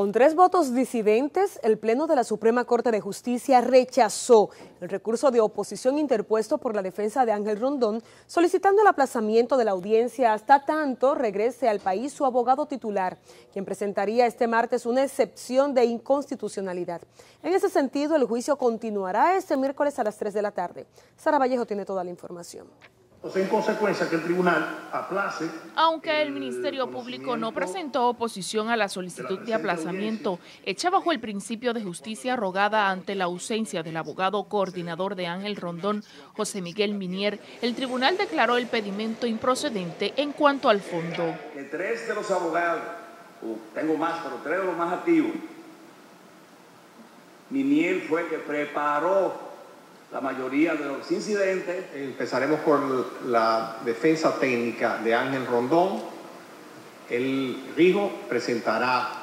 Con tres votos disidentes, el Pleno de la Suprema Corte de Justicia rechazó el recurso de oposición interpuesto por la defensa de Ángel Rondón, solicitando el aplazamiento de la audiencia hasta tanto regrese al país su abogado titular, quien presentaría este martes una excepción de inconstitucionalidad. En ese sentido, el juicio continuará este miércoles a las 3 de la tarde. Sara Vallejo tiene toda la información en consecuencia, que el tribunal aplace. Aunque el Ministerio Público no presentó oposición a la solicitud de, aplazamiento, hecha bajo el principio de justicia rogada ante la ausencia del abogado coordinador de Ángel Rondón, José Miguel Minier, el tribunal declaró el pedimento improcedente en cuanto al fondo. tres de los abogados, tengo más, pero tres los más activos, Minier fue que preparó la mayoría de los incidentes. Empezaremos por la defensa técnica de Ángel Rondón. El Rijo presentará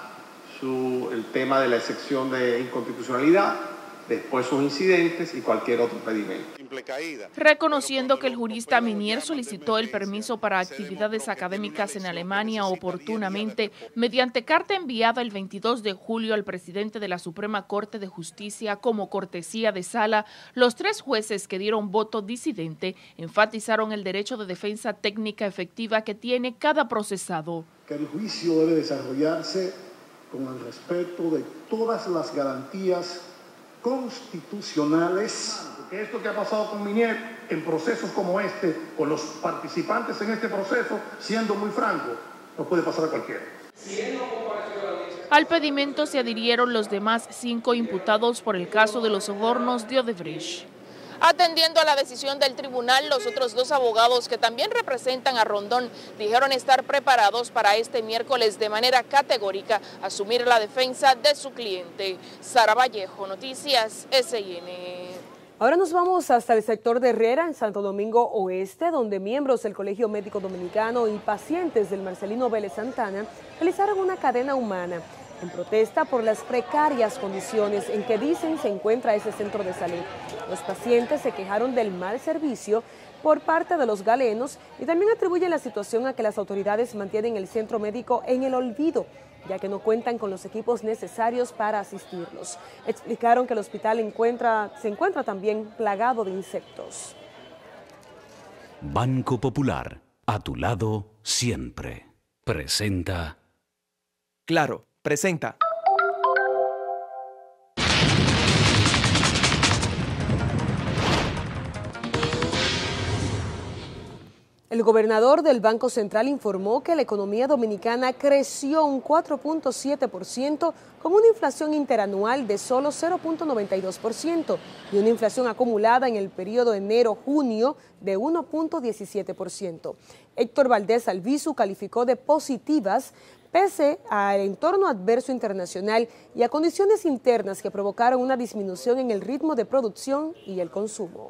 el tema de la excepción de inconstitucionalidad, después sus incidentes y cualquier otro pedimento. Reconociendo que el jurista Minier solicitó el permiso para actividades académicas en Alemania oportunamente mediante carta enviada el 22 de julio al presidente de la Suprema Corte de Justicia como cortesía de sala, los tres jueces que dieron voto disidente enfatizaron el derecho de defensa técnica efectiva que tiene cada procesado. Que el juicio debe desarrollarse con el respeto de todas las garantías constitucionales esto que ha pasado con Minier en procesos como este, con los participantes en este proceso, siendo muy franco, no puede pasar a cualquiera. Al pedimento se adhirieron los demás cinco imputados por el caso de los sobornos de Odebrecht. Atendiendo a la decisión del tribunal, los otros dos abogados que también representan a Rondón dijeron estar preparados para este miércoles de manera categórica asumir la defensa de su cliente. Sara Vallejo, Noticias S&N. Ahora nos vamos hasta el sector de Herrera, en Santo Domingo Oeste, donde miembros del Colegio Médico Dominicano y pacientes del Marcelino Vélez Santana realizaron una cadena humana en protesta por las precarias condiciones en que dicen se encuentra ese centro de salud. Los pacientes se quejaron del mal servicio por parte de los galenos y también atribuyen la situación a que las autoridades mantienen el centro médico en el olvido ya que no cuentan con los equipos necesarios para asistirlos. Explicaron que el hospital encuentra, se encuentra también plagado de insectos. Banco Popular, a tu lado siempre. Presenta. Claro, presenta. El gobernador del Banco Central informó que la economía dominicana creció un 4.7% con una inflación interanual de solo 0.92% y una inflación acumulada en el periodo enero-junio de 1.17%. Héctor Valdés Albizu calificó de positivas pese al entorno adverso internacional y a condiciones internas que provocaron una disminución en el ritmo de producción y el consumo.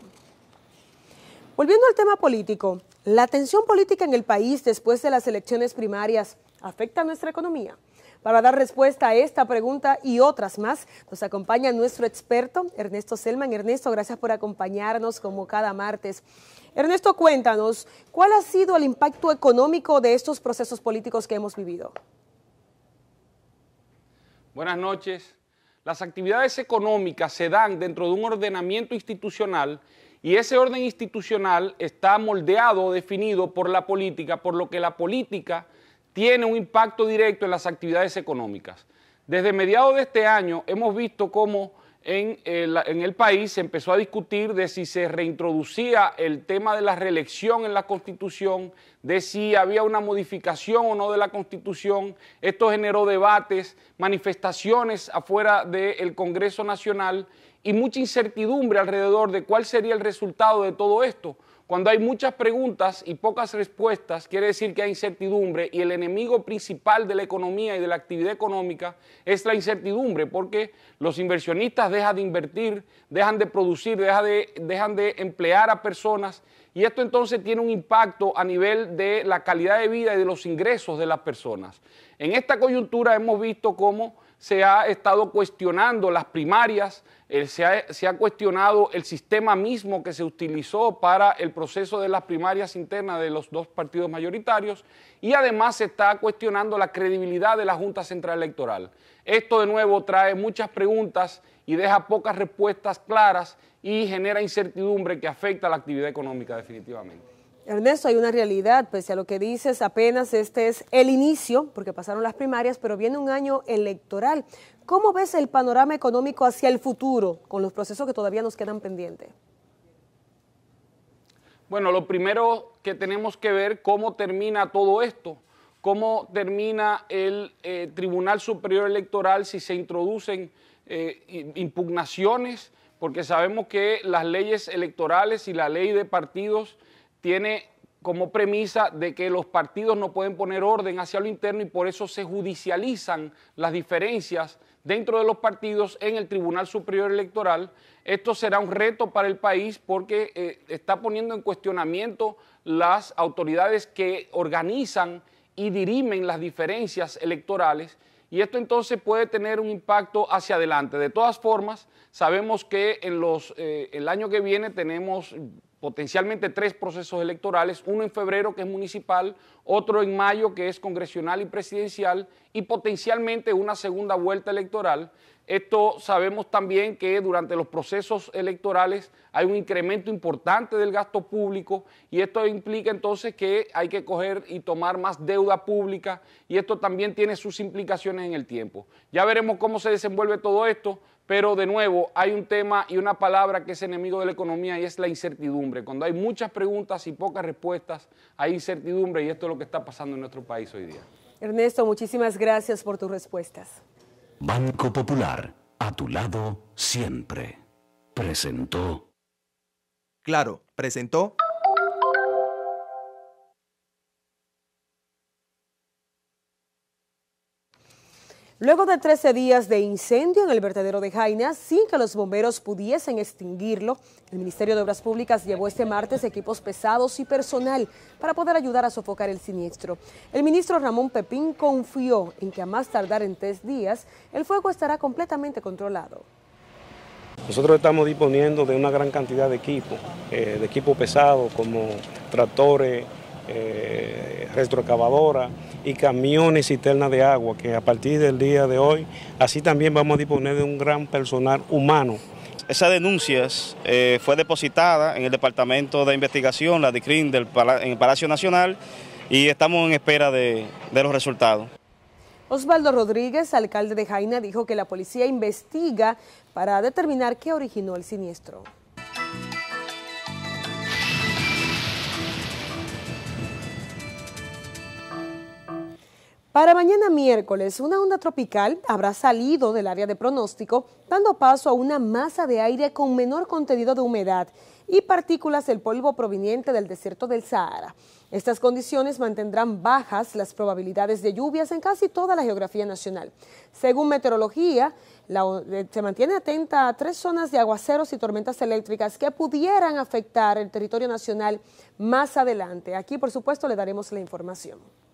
Volviendo al tema político, la tensión política en el país después de las elecciones primarias afecta a nuestra economía. Para dar respuesta a esta pregunta y otras más, nos acompaña nuestro experto Ernesto Selman. Ernesto, gracias por acompañarnos como cada martes. Ernesto, cuéntanos, ¿cuál ha sido el impacto económico de estos procesos políticos que hemos vivido? Buenas noches. Las actividades económicas se dan dentro de un ordenamiento institucional y ese orden institucional está moldeado, definido por la política, por lo que la política tiene un impacto directo en las actividades económicas. Desde mediados de este año hemos visto cómo eh, en el, país se empezó a discutir de si se reintroducía el tema de la reelección en la Constitución, de si había una modificación o no de la Constitución. Esto generó debates, manifestaciones afuera del Congreso Nacional y mucha incertidumbre alrededor de cuál sería el resultado de todo esto, cuando hay muchas preguntas y pocas respuestas, quiere decir que hay incertidumbre y el enemigo principal de la economía y de la actividad económica es la incertidumbre, porque los inversionistas dejan de invertir, dejan de producir, dejan de, emplear a personas y esto entonces tiene un impacto a nivel de la calidad de vida y de los ingresos de las personas. En esta coyuntura hemos visto cómo se ha estado cuestionando las primarias, eh, se, ha, cuestionado el sistema mismo que se utilizó para el proceso de las primarias internas de los dos partidos mayoritarios y además se está cuestionando la credibilidad de la Junta Central Electoral. Esto de nuevo trae muchas preguntas y deja pocas respuestas claras y genera incertidumbre que afecta a la actividad económica definitivamente. Ernesto, hay una realidad, pese a lo que dices, apenas este es el inicio, porque pasaron las primarias, pero viene un año electoral. ¿Cómo ves el panorama económico hacia el futuro con los procesos que todavía nos quedan pendientes? Bueno, lo primero que tenemos que ver cómo termina todo esto, cómo termina el eh, Tribunal Superior Electoral si se introducen eh, impugnaciones, porque sabemos que las leyes electorales y la ley de partidos tiene como premisa de que los partidos no pueden poner orden hacia lo interno y por eso se judicializan las diferencias dentro de los partidos en el Tribunal Superior Electoral. Esto será un reto para el país porque eh, está poniendo en cuestionamiento las autoridades que organizan y dirimen las diferencias electorales y esto entonces puede tener un impacto hacia adelante. De todas formas, sabemos que en los, eh, el año que viene tenemos potencialmente tres procesos electorales, uno en febrero que es municipal, otro en mayo que es congresional y presidencial y potencialmente una segunda vuelta electoral. Esto sabemos también que durante los procesos electorales hay un incremento importante del gasto público y esto implica entonces que hay que coger y tomar más deuda pública y esto también tiene sus implicaciones en el tiempo. Ya veremos cómo se desenvuelve todo esto, pero de nuevo, hay un tema y una palabra que es enemigo de la economía y es la incertidumbre. Cuando hay muchas preguntas y pocas respuestas, hay incertidumbre y esto es lo que está pasando en nuestro país hoy día. Ernesto, muchísimas gracias por tus respuestas. Banco Popular, a tu lado siempre. Presentó. Claro, presentó. Luego de 13 días de incendio en el vertedero de Jaina, sin que los bomberos pudiesen extinguirlo, el Ministerio de Obras Públicas llevó este martes equipos pesados y personal para poder ayudar a sofocar el siniestro. El ministro Ramón Pepín confió en que a más tardar en tres días, el fuego estará completamente controlado. Nosotros estamos disponiendo de una gran cantidad de equipos, eh, de equipo pesado como tractores, eh, retroexcavadora y camiones y ternas de agua, que a partir del día de hoy, así también vamos a disponer de un gran personal humano. esas denuncias eh, fue depositada en el Departamento de Investigación, la DICRIN, del, en el Palacio Nacional, y estamos en espera de los resultados. Osvaldo Rodríguez, alcalde de Jaina, dijo que la policía investiga para determinar qué originó el siniestro. Para mañana miércoles, una onda tropical habrá salido del área de pronóstico, dando paso a una masa de aire con menor contenido de humedad y partículas del polvo proveniente del desierto del Sahara. Estas condiciones mantendrán bajas las probabilidades de lluvias en casi toda la geografía nacional. Según meteorología, eh, se mantiene atenta a tres zonas de aguaceros y tormentas eléctricas que pudieran afectar el territorio nacional más adelante. Aquí, por supuesto, le daremos la información.